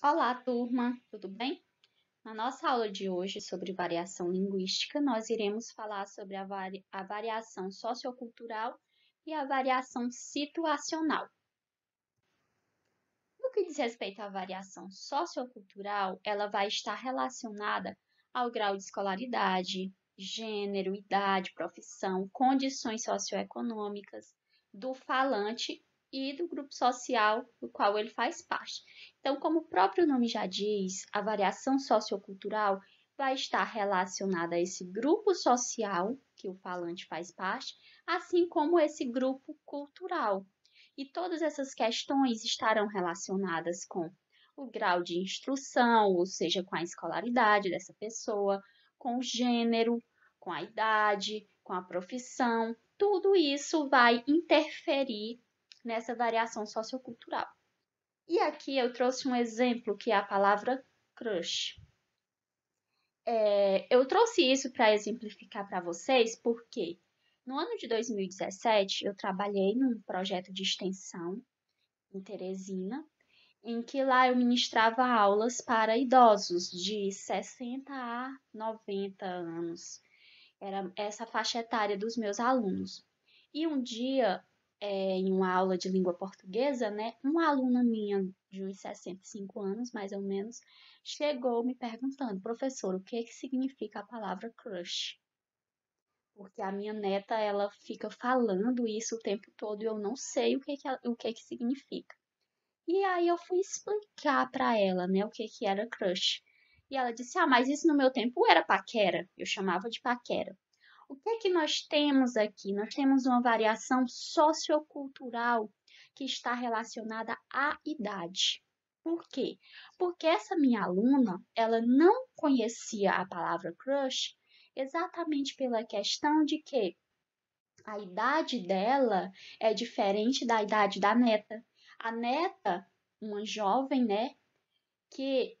Olá, turma, tudo bem? Na nossa aula de hoje sobre variação linguística, nós iremos falar sobre a, vari a variação sociocultural e a variação situacional. No que diz respeito à variação sociocultural, ela vai estar relacionada ao grau de escolaridade, gênero, idade, profissão, condições socioeconômicas do falante e do grupo social do qual ele faz parte. Então, como o próprio nome já diz, a variação sociocultural vai estar relacionada a esse grupo social que o falante faz parte, assim como esse grupo cultural. E todas essas questões estarão relacionadas com o grau de instrução, ou seja, com a escolaridade dessa pessoa, com o gênero, com a idade, com a profissão, tudo isso vai interferir nessa variação sociocultural. E aqui eu trouxe um exemplo que é a palavra crush. É, eu trouxe isso para exemplificar para vocês porque no ano de 2017 eu trabalhei num projeto de extensão em Teresina, em que lá eu ministrava aulas para idosos de 60 a 90 anos. Era essa faixa etária dos meus alunos. E um dia é, em uma aula de língua portuguesa, né, uma aluna minha de uns 65 anos, mais ou menos, chegou me perguntando, professor, o que, é que significa a palavra crush? Porque a minha neta, ela fica falando isso o tempo todo e eu não sei o que, que, ela, o que, que significa. E aí eu fui explicar para ela, né, o que, que era crush. E ela disse, ah, mas isso no meu tempo era paquera. Eu chamava de paquera o que é que nós temos aqui? Nós temos uma variação sociocultural que está relacionada à idade. Por quê? Porque essa minha aluna, ela não conhecia a palavra crush exatamente pela questão de que a idade dela é diferente da idade da neta. A neta, uma jovem, né, que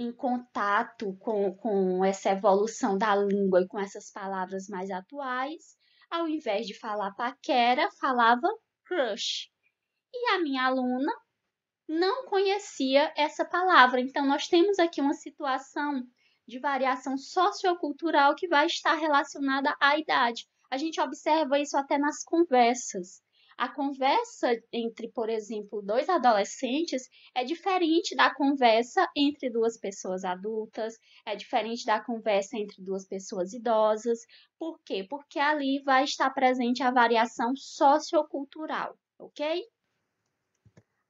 em contato com, com essa evolução da língua e com essas palavras mais atuais, ao invés de falar paquera, falava crush. E a minha aluna não conhecia essa palavra. Então, nós temos aqui uma situação de variação sociocultural que vai estar relacionada à idade. A gente observa isso até nas conversas. A conversa entre, por exemplo, dois adolescentes é diferente da conversa entre duas pessoas adultas, é diferente da conversa entre duas pessoas idosas. Por quê? Porque ali vai estar presente a variação sociocultural, ok?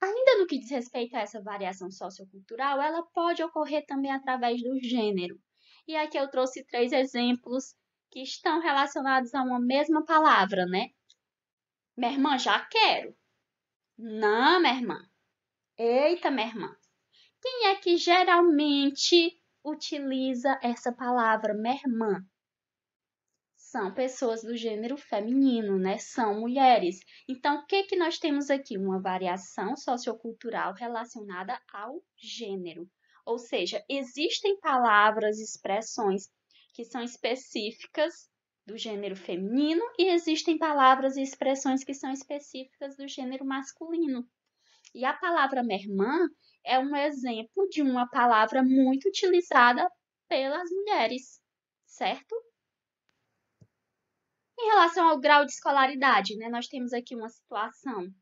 Ainda no que diz respeito a essa variação sociocultural, ela pode ocorrer também através do gênero. E aqui eu trouxe três exemplos que estão relacionados a uma mesma palavra, né? Minha irmã, já quero. Não, minha irmã. Eita, minha irmã. Quem é que geralmente utiliza essa palavra, minha irmã? São pessoas do gênero feminino, né? São mulheres. Então, o que, que nós temos aqui? Uma variação sociocultural relacionada ao gênero. Ou seja, existem palavras, expressões que são específicas do gênero feminino e existem palavras e expressões que são específicas do gênero masculino. E a palavra mermã é um exemplo de uma palavra muito utilizada pelas mulheres, certo? Em relação ao grau de escolaridade, né, nós temos aqui uma situação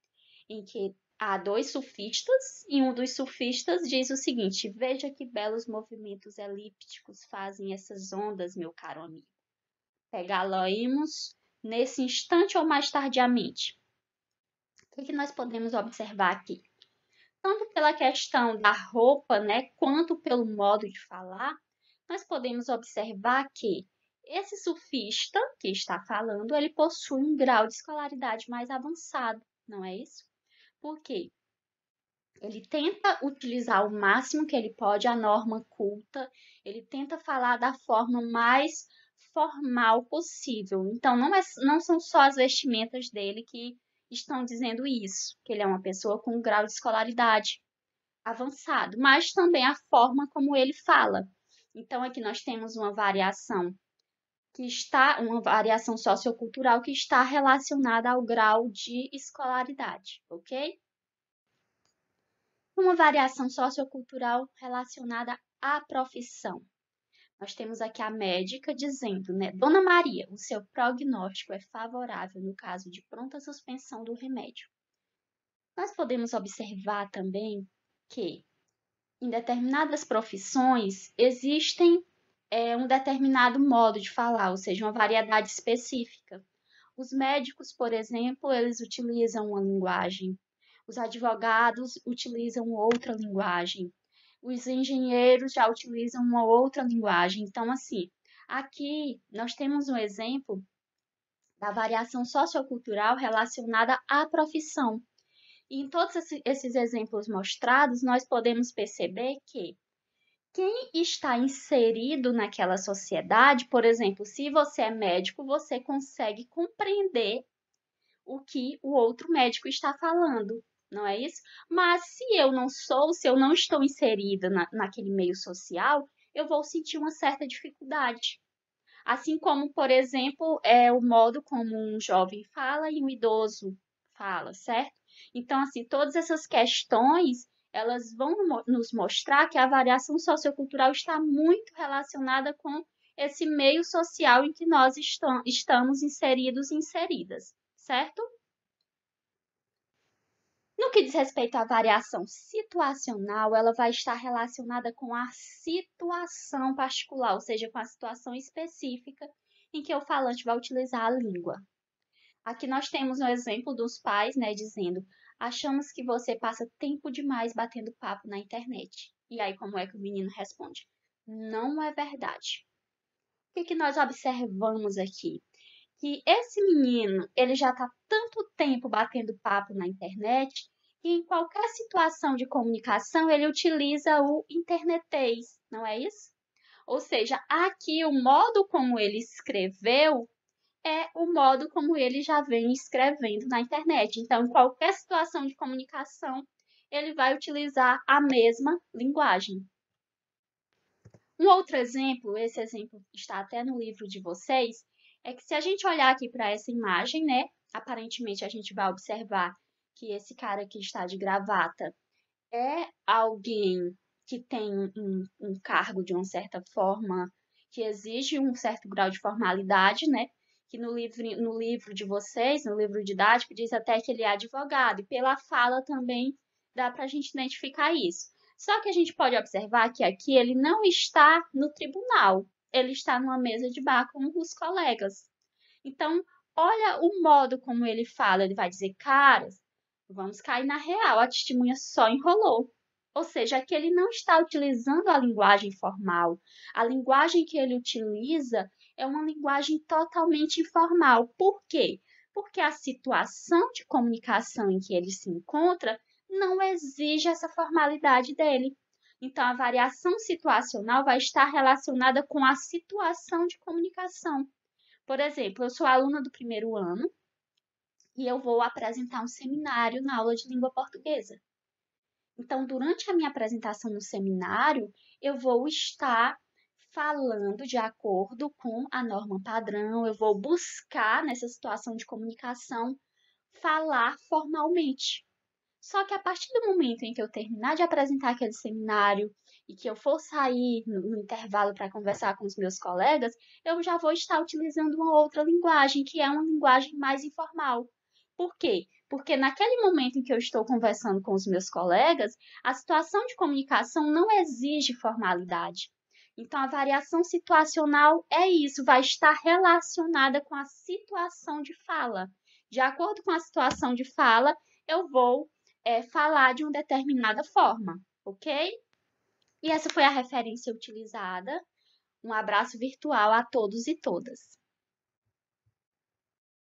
em que há dois sufistas e um dos sufistas diz o seguinte: Veja que belos movimentos elípticos fazem essas ondas, meu caro amigo pegá-la-emos nesse instante ou mais tardiamente. O que, é que nós podemos observar aqui? Tanto pela questão da roupa, né, quanto pelo modo de falar, nós podemos observar que esse sufista que está falando, ele possui um grau de escolaridade mais avançado, não é isso? Por quê? Ele tenta utilizar o máximo que ele pode a norma culta, ele tenta falar da forma mais formal possível. Então, não, é, não são só as vestimentas dele que estão dizendo isso, que ele é uma pessoa com um grau de escolaridade avançado, mas também a forma como ele fala. Então, aqui nós temos uma variação que está, uma variação sociocultural que está relacionada ao grau de escolaridade, ok? Uma variação sociocultural relacionada à profissão. Nós temos aqui a médica dizendo, né, Dona Maria, o seu prognóstico é favorável no caso de pronta suspensão do remédio. Nós podemos observar também que em determinadas profissões existem é, um determinado modo de falar, ou seja, uma variedade específica. Os médicos, por exemplo, eles utilizam uma linguagem. Os advogados utilizam outra linguagem os engenheiros já utilizam uma outra linguagem. Então, assim, aqui nós temos um exemplo da variação sociocultural relacionada à profissão. E em todos esses exemplos mostrados, nós podemos perceber que quem está inserido naquela sociedade, por exemplo, se você é médico, você consegue compreender o que o outro médico está falando não é isso? Mas se eu não sou, se eu não estou inserida na, naquele meio social, eu vou sentir uma certa dificuldade. Assim como, por exemplo, é o modo como um jovem fala e um idoso fala, certo? Então, assim, todas essas questões elas vão nos mostrar que a variação sociocultural está muito relacionada com esse meio social em que nós estamos inseridos e inseridas, certo? No que diz respeito à variação situacional, ela vai estar relacionada com a situação particular, ou seja, com a situação específica em que o falante vai utilizar a língua. Aqui nós temos um exemplo dos pais, né, dizendo: "Achamos que você passa tempo demais batendo papo na internet". E aí como é que o menino responde? Não é verdade. O que, que nós observamos aqui? que esse menino, ele já está tanto tempo batendo papo na internet, que em qualquer situação de comunicação ele utiliza o internetês, não é isso? Ou seja, aqui o modo como ele escreveu é o modo como ele já vem escrevendo na internet. Então, em qualquer situação de comunicação, ele vai utilizar a mesma linguagem. Um outro exemplo, esse exemplo está até no livro de vocês, é que se a gente olhar aqui para essa imagem, né, aparentemente a gente vai observar que esse cara que está de gravata é alguém que tem um, um cargo de uma certa forma, que exige um certo grau de formalidade, né? Que no livro, no livro de vocês, no livro didático, diz até que ele é advogado, e pela fala também dá para a gente identificar isso. Só que a gente pode observar que aqui ele não está no tribunal, ele está numa mesa de bar com os colegas. Então, olha o modo como ele fala. Ele vai dizer, caras, vamos cair na real, a testemunha só enrolou. Ou seja, que ele não está utilizando a linguagem formal. A linguagem que ele utiliza é uma linguagem totalmente informal. Por quê? Porque a situação de comunicação em que ele se encontra não exige essa formalidade dele. Então, a variação situacional vai estar relacionada com a situação de comunicação. Por exemplo, eu sou aluna do primeiro ano e eu vou apresentar um seminário na aula de língua portuguesa. Então, durante a minha apresentação no seminário, eu vou estar falando de acordo com a norma padrão, eu vou buscar nessa situação de comunicação falar formalmente. Só que a partir do momento em que eu terminar de apresentar aquele seminário e que eu for sair no intervalo para conversar com os meus colegas, eu já vou estar utilizando uma outra linguagem, que é uma linguagem mais informal. Por quê? Porque naquele momento em que eu estou conversando com os meus colegas, a situação de comunicação não exige formalidade. Então, a variação situacional é isso, vai estar relacionada com a situação de fala. De acordo com a situação de fala, eu vou é, falar de uma determinada forma, ok? E essa foi a referência utilizada. Um abraço virtual a todos e todas.